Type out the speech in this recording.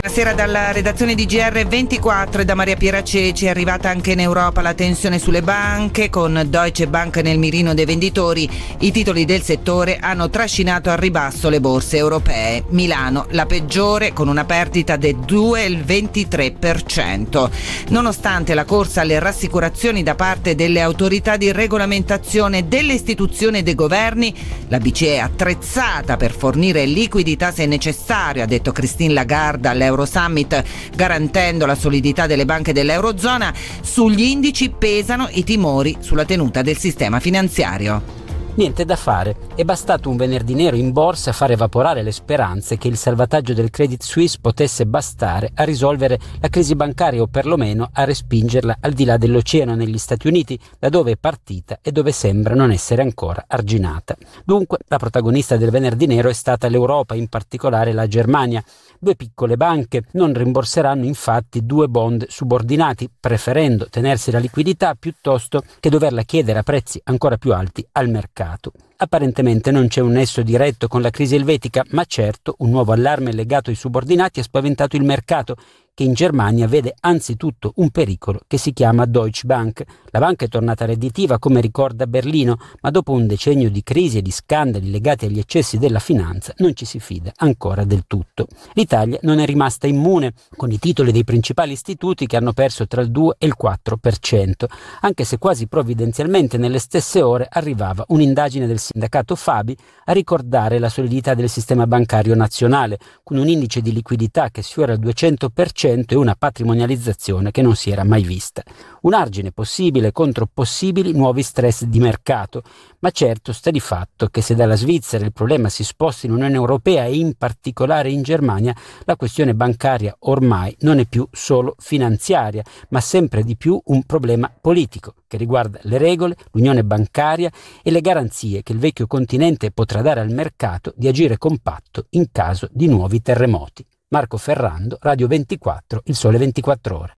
Buonasera dalla redazione di GR24 e da Maria Piera Ceci è arrivata anche in Europa la tensione sulle banche con Deutsche Bank nel mirino dei venditori. I titoli del settore hanno trascinato al ribasso le borse europee. Milano la peggiore con una perdita del 2,23%. Nonostante la corsa alle rassicurazioni da parte delle autorità di regolamentazione delle istituzioni e dei governi, la BCE è attrezzata per fornire liquidità se necessario, ha detto Christine Lagarde all'Europa dell'Eurosummit garantendo la solidità delle banche dell'Eurozona, sugli indici pesano i timori sulla tenuta del sistema finanziario. Niente da fare, è bastato un venerdì nero in borsa a far evaporare le speranze che il salvataggio del Credit Suisse potesse bastare a risolvere la crisi bancaria o perlomeno a respingerla al di là dell'oceano negli Stati Uniti, da dove è partita e dove sembra non essere ancora arginata. Dunque, la protagonista del venerdì nero è stata l'Europa, in particolare la Germania. Due piccole banche non rimborseranno infatti due bond subordinati, preferendo tenersi la liquidità piuttosto che doverla chiedere a prezzi ancora più alti al mercato. wabarakatuh. Apparentemente non c'è un nesso diretto con la crisi elvetica, ma certo un nuovo allarme legato ai subordinati ha spaventato il mercato, che in Germania vede anzitutto un pericolo che si chiama Deutsche Bank. La banca è tornata redditiva, come ricorda Berlino, ma dopo un decennio di crisi e di scandali legati agli eccessi della finanza non ci si fida ancora del tutto. L'Italia non è rimasta immune, con i titoli dei principali istituti che hanno perso tra il 2 e il 4%, anche se quasi provvidenzialmente nelle stesse ore arrivava un'indagine del sindacato Fabi a ricordare la solidità del sistema bancario nazionale, con un indice di liquidità che sfiora il 200% e una patrimonializzazione che non si era mai vista un argine possibile contro possibili nuovi stress di mercato, ma certo sta di fatto che se dalla Svizzera il problema si sposta in Unione Europea e in particolare in Germania, la questione bancaria ormai non è più solo finanziaria, ma sempre di più un problema politico che riguarda le regole, l'unione bancaria e le garanzie che il vecchio continente potrà dare al mercato di agire compatto in caso di nuovi terremoti. Marco Ferrando, Radio 24, Il Sole 24 Ore.